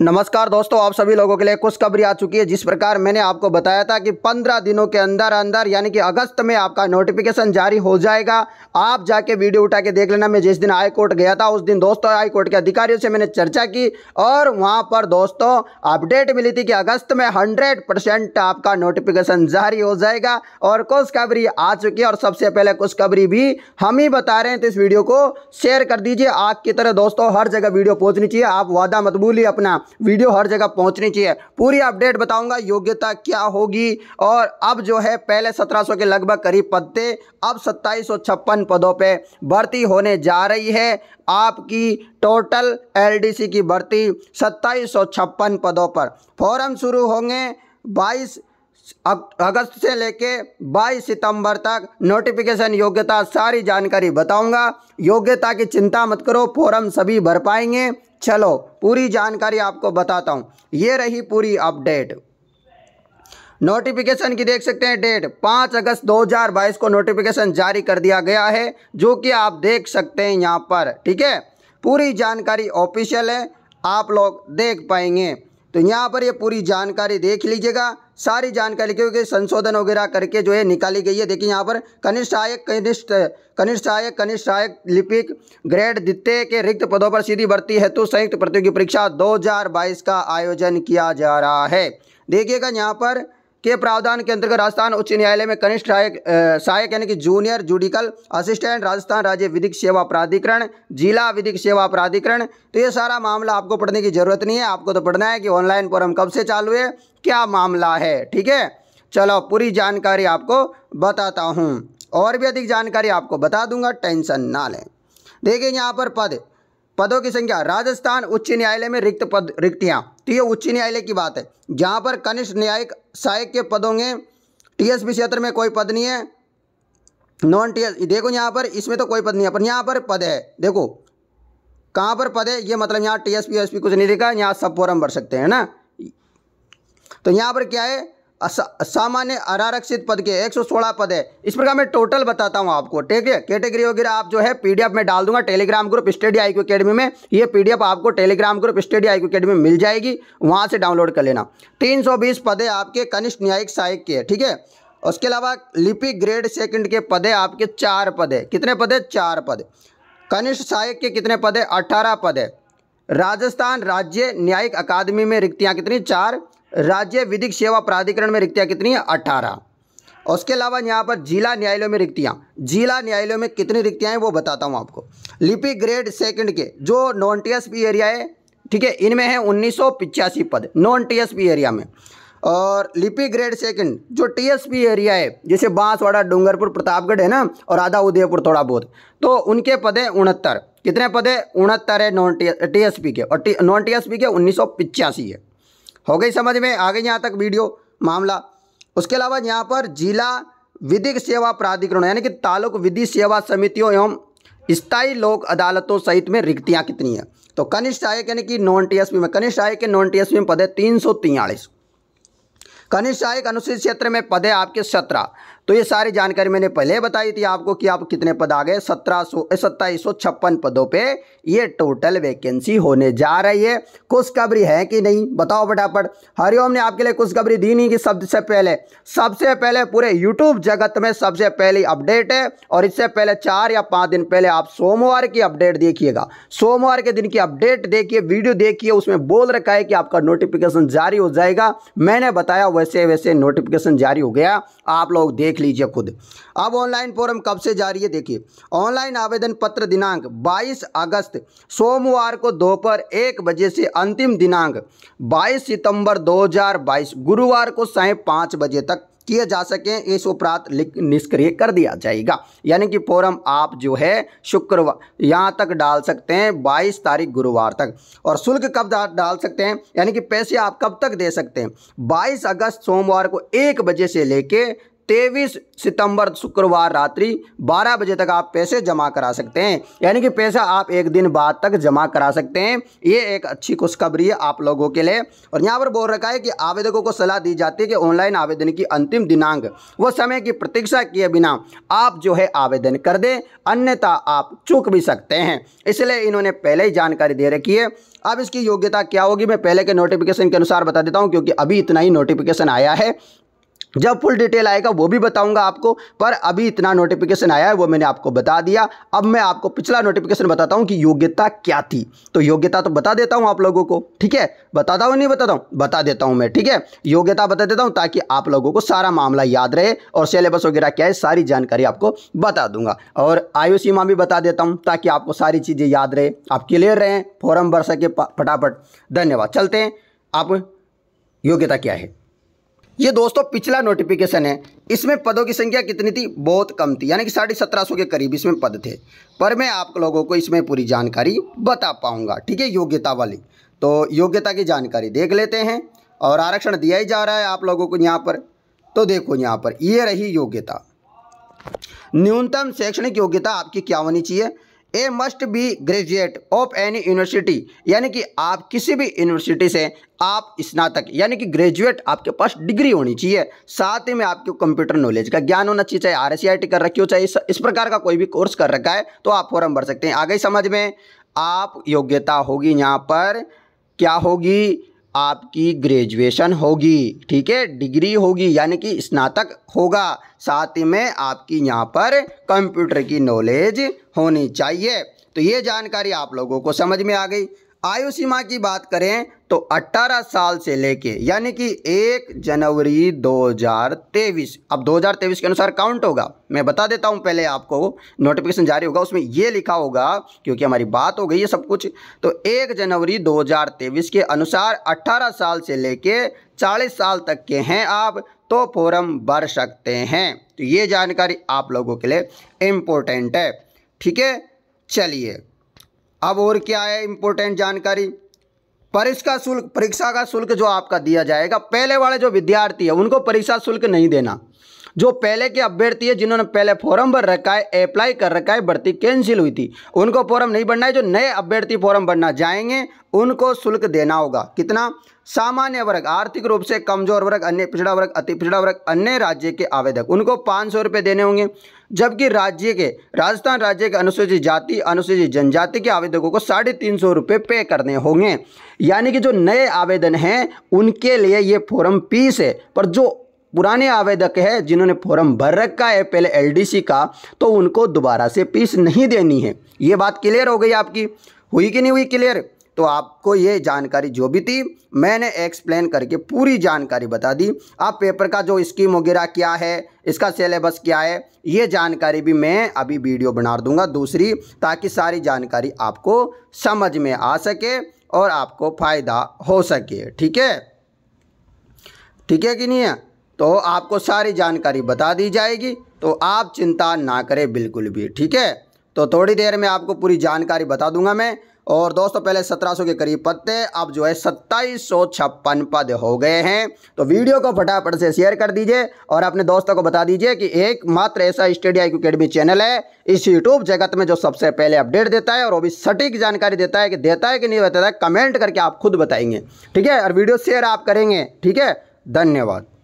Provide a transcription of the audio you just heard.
नमस्कार दोस्तों आप सभी लोगों के लिए कुछ खबरी आ चुकी है जिस प्रकार मैंने आपको बताया था कि 15 दिनों के अंदर अंदर यानी कि अगस्त में आपका नोटिफिकेशन जारी हो जाएगा आप जाके वीडियो उठा के देख लेना मैं जिस दिन हाई कोर्ट गया था उस दिन दोस्तों हाई कोर्ट के अधिकारियों से मैंने चर्चा की और वहाँ पर दोस्तों अपडेट मिली थी कि अगस्त में हंड्रेड आपका नोटिफिकेशन जारी हो जाएगा और कुछ खबरी आ चुकी है और सबसे पहले कुछ खबरी भी हम ही बता रहे हैं तो इस वीडियो को शेयर कर दीजिए आग की तरह दोस्तों हर जगह वीडियो पहुँचनी चाहिए आप वादा मत अपना वीडियो हर जगह पहुंचनी चाहिए पूरी अपडेट बताऊंगा योग्यता क्या होगी और अब जो है पहले 1700 के लगभग करीब पद थे अब सत्ताईस पदों पे भर्ती होने जा रही है आपकी टोटल एलडीसी की भर्ती सत्ताईस पदों पर फॉर्म शुरू होंगे बाईस अगस्त से लेके 22 सितंबर तक नोटिफिकेशन योग्यता सारी जानकारी बताऊंगा योग्यता की चिंता मत करो फॉर्म सभी भर पाएंगे चलो पूरी जानकारी आपको बताता हूँ ये रही पूरी अपडेट नोटिफिकेशन की देख सकते हैं डेट 5 अगस्त 2022 को नोटिफिकेशन जारी कर दिया गया है जो कि आप देख सकते हैं यहाँ पर ठीक है पूरी जानकारी ऑफिशियल है आप लोग देख पाएंगे तो यहाँ पर ये पूरी जानकारी देख लीजिएगा सारी जानकारी क्योंकि संशोधन वगैरह करके जो है निकाली गई है देखिए यहाँ पर कनिष्ठ सहायक कनिष्ठ कनिष्ठ सहायक कनिष्ठ सहायक लिपिक ग्रेड द्वितीय के रिक्त पदों पर सीधी भर्ती हेतु संयुक्त प्रतियोगी परीक्षा 2022 का आयोजन किया जा रहा है देखिएगा यहाँ पर के प्रावधान के अंतर्गत राजस्थान उच्च न्यायालय में कनिष्ठ सहायक सहायक यानी कि जूनियर जुडिकल असिस्टेंट राजस्थान राज्य विधिक सेवा प्राधिकरण जिला विधिक सेवा प्राधिकरण तो ये सारा मामला आपको पढ़ने की जरूरत नहीं है आपको तो पढ़ना है कि ऑनलाइन फॉर्म कब से चालू है क्या मामला है ठीक है चलो पूरी जानकारी आपको बताता हूँ और भी अधिक जानकारी आपको बता दूंगा टेंशन ना लें देखिए यहाँ पर पद पदों की संख्या राजस्थान उच्च न्यायालय में रिक्त पद रिक्तियाँ तो ये उच्च न्यायालय की बात है जहाँ पर कनिष्ठ न्यायिक सहायक के पद होंगे टीएसपी क्षेत्र में कोई पद नहीं है नॉन टी देखो यहाँ पर इसमें तो कोई पद नहीं है पर यहाँ पर पद है देखो कहाँ पर पद है ये मतलब यहाँ टी एस पी कुछ नहीं लिखा यहाँ सब फॉरम भर सकते हैं ना तो यहाँ पर क्या है सामान्य अनारक्षित पद के 116 पद है इस प्रकार मैं टोटल बताता हूँ आपको ठीक है कैटेगरी वगैरह आप जो है पीडीएफ में डाल दूंगा Telegram group study I academy में ये पीडीएफ आपको Telegram group study I academy में मिल जाएगी वहाँ से डाउनलोड कर लेना 320 बीस पदे आपके कनिष्ठ न्यायिक सहायक के ठीक है उसके अलावा लिपि ग्रेड सेकेंड के पदे आपके चार पद है कितने पद है चार पद कनिष्ठ सहायक के कितने पद है अट्ठारह पद है राजस्थान राज्य न्यायिक अकादमी में रिक्तियाँ कितनी चार राज्य विधिक सेवा प्राधिकरण में रिक्तियाँ कितनी हैं अट्ठारह और उसके अलावा यहाँ पर जिला न्यायालयों में रिक्तियाँ जिला न्यायालयों में कितनी रिक्तियाँ हैं वो बताता हूँ आपको लिपि ग्रेड सेकंड के जो non T S P area है ठीक है इनमें है उन्नीस पद non T S P area में और लिपि ग्रेड सेकंड जो टी एस पी एरिया है जैसे बांसवाड़ा डूंगरपुर प्रतापगढ़ है ना और आधा उदयपुर थोड़ा बहुत तो उनके पद हैं उनहत्तर कितने पद हैं उनहत्तर है नॉन टी पी के और टी नॉन पी के उन्नीस है हो गई समझ में आ गई यहाँ तक वीडियो मामला उसके अलावा यहाँ पर जिला विधिक सेवा प्राधिकरण यानी कि तालुक विधि सेवा समितियों एवं स्थायी लोक अदालतों सहित में रिक्तियाँ कितनी हैं तो कनिष्ठ आयक यानी कि नॉन टीएसपी में कनिष्ठ आयक के नॉन टीएसपी में पद है तीन सौ तियालीस कनिष्ठ आयक अनुसूचित क्षेत्र में पद है आपके सत्रह तो ये सारी जानकारी मैंने पहले बताई थी आपको कि आप कितने पद आ गए सत्रह सौ सत्ताईस सौ छप्पन पदों पे ये टोटल वैकेंसी होने जा रही है खुशखबरी है कि नहीं बताओ फटाफट हरिओम ने आपके लिए खुशखबरी दी नहीं कि सबसे पहले सबसे पहले पूरे यूट्यूब जगत में सबसे पहली अपडेट है और इससे पहले चार या पाँच दिन पहले आप सोमवार की अपडेट देखिएगा सोमवार के दिन की अपडेट देखिए वीडियो देखिए उसमें बोल रखा है कि आपका नोटिफिकेशन जारी हो जाएगा मैंने बताया वैसे वैसे नोटिफिकेशन जारी हो गया आप लोग देख देख लीजिए खुद अब ऑनलाइन फॉर्म कब से जारी है देखिए ऑनलाइन आवेदन पत्र दिनांक 22 अगस्त सोमवार को दोपहर एक बजे से अंतिम दिनांक 22 सितंबर 2022 गुरुवार को साय पाँच बजे तक किए जा सकें इस उपरांत निष्क्रिय कर दिया जाएगा यानी कि फॉरम आप जो है शुक्रवार यहाँ तक डाल सकते हैं 22 तारीख गुरुवार तक और शुल्क कब डाल सकते हैं यानी कि पैसे आप कब तक दे सकते हैं 22 अगस्त सोमवार को एक बजे से लेके तेईस सितंबर शुक्रवार रात्रि 12 बजे तक आप पैसे जमा करा सकते हैं यानी कि पैसा आप एक दिन बाद तक जमा करा सकते हैं ये एक अच्छी खुशखबरी है आप लोगों के लिए और यहाँ पर बोल रखा है कि आवेदकों को सलाह दी जाती है कि ऑनलाइन आवेदन की अंतिम दिनांक व समय की प्रतीक्षा किए बिना आप जो है आवेदन कर दें अन्यथा आप चूक भी सकते हैं इसलिए इन्होंने पहले ही जानकारी दे रखी है अब इसकी योग्यता क्या होगी मैं पहले के नोटिफिकेशन के अनुसार बता देता हूँ क्योंकि अभी इतना ही नोटिफिकेशन आया है जब फुल डिटेल आएगा वो भी बताऊंगा आपको पर अभी इतना नोटिफिकेशन आया है वो मैंने आपको बता दिया अब मैं आपको पिछला नोटिफिकेशन बताता हूँ कि योग्यता क्या थी तो योग्यता तो बता देता हूँ आप लोगों को ठीक है बताता हूँ नहीं बताता हूँ बता देता हूँ मैं ठीक है योग्यता बता देता हूँ ताकि आप लोगों को सारा मामला याद रहे और सिलेबस वगैरह क्या है सारी जानकारी आपको बता दूंगा और आयु सीमा भी बता देता हूँ ताकि आपको सारी चीज़ें याद रहे आप क्लियर रहें फॉर्म भर सके फटाफट धन्यवाद चलते हैं आप योग्यता क्या है ये दोस्तों पिछला नोटिफिकेशन है इसमें पदों की संख्या कितनी थी बहुत कम थी यानी कि साढ़े सत्रह सौ के करीब इसमें पद थे पर मैं आप लोगों को इसमें पूरी जानकारी बता पाऊंगा ठीक है योग्यता वाली तो योग्यता की जानकारी देख लेते हैं और आरक्षण दिया ही जा रहा है आप लोगों को यहाँ पर तो देखो यहाँ पर ये रही योग्यता न्यूनतम शैक्षणिक योग्यता आपकी क्या होनी चाहिए a must be graduate of any university यानी कि आप किसी भी यूनिवर्सिटी से आप स्नातक यानी कि ग्रेजुएट आपके पास डिग्री होनी चाहिए साथ ही में आपको कंप्यूटर नॉलेज का ज्ञान होना चाहिए चाहे आर एस e कर रखी हो चाहे इस, इस प्रकार का कोई भी कोर्स कर रखा है तो आप फॉरम भर सकते हैं आगे समझ में आप योग्यता होगी यहाँ पर क्या होगी आपकी ग्रेजुएशन होगी ठीक है डिग्री होगी यानी कि स्नातक होगा साथ ही में आपकी यहाँ पर कंप्यूटर की नॉलेज होनी चाहिए तो ये जानकारी आप लोगों को समझ में आ गई आयु सीमा की बात करें तो 18 साल से लेके यानी कि 1 जनवरी 2023 अब 2023 के अनुसार काउंट होगा मैं बता देता हूं पहले आपको नोटिफिकेशन जारी होगा उसमें ये लिखा होगा क्योंकि हमारी बात हो गई है सब कुछ तो 1 जनवरी 2023 के अनुसार 18 साल से लेके 40 साल तक के हैं आप तो फॉरम भर सकते हैं तो ये जानकारी आप लोगों के लिए इम्पोर्टेंट है ठीक है चलिए अब और क्या है इम्पोर्टेंट जानकारी परीक्षा शुल्क परीक्षा का शुल्क जो आपका दिया जाएगा पहले वाले जो विद्यार्थी है उनको परीक्षा शुल्क नहीं देना जो पहले के अभ्यर्थी है जिन्होंने पहले फॉर्म भर रखा है अप्लाई कर रखा है भर्ती कैंसिल हुई थी उनको फॉर्म नहीं भरना है जो नए अभ्यर्थी फॉर्म भरना जाएंगे उनको शुल्क देना होगा कितना सामान्य वर्ग आर्थिक रूप से कमजोर वर्ग अन्य पिछड़ा वर्ग अति पिछड़ा वर्ग अन्य राज्य के आवेदक उनको पाँच सौ रुपये देने होंगे जबकि राज्य के राजस्थान राज्य के अनुसूचित जाति अनुसूचित जनजाति के आवेदकों को साढ़े तीन सौ रुपये पे करने होंगे यानी कि जो नए आवेदन हैं उनके लिए ये फॉर्म पीस है पर जो पुराने आवेदक है जिन्होंने फॉर्म भर रखा है पहले एलडीसी का तो उनको दोबारा से फीस नहीं देनी है ये बात क्लियर हो गई आपकी हुई कि नहीं हुई क्लियर तो आपको ये जानकारी जो भी थी मैंने एक्सप्लेन करके पूरी जानकारी बता दी आप पेपर का जो स्कीम वगैरह क्या है इसका सिलेबस क्या है ये जानकारी भी मैं अभी वीडियो बना दूंगा दूसरी ताकि सारी जानकारी आपको समझ में आ सके और आपको फ़ायदा हो सके ठीक है ठीक है कि नहीं है तो आपको सारी जानकारी बता दी जाएगी तो आप चिंता ना करें बिल्कुल भी ठीक है तो थोड़ी देर में आपको पूरी जानकारी बता दूंगा मैं और दोस्तों पहले 1700 के करीब पत्ते अब जो है सत्ताईस पद हो गए हैं तो वीडियो को फटाफट से शेयर कर दीजिए और अपने दोस्तों को बता दीजिए कि एकमात्र ऐसा स्टडी आई अकेडमी चैनल है इस यूट्यूब जगत में जो सबसे पहले अपडेट देता है और वो भी सटीक जानकारी देता है कि देता है कि नहीं बताता है कमेंट करके आप खुद बताएंगे ठीक है और वीडियो शेयर आप करेंगे ठीक है धन्यवाद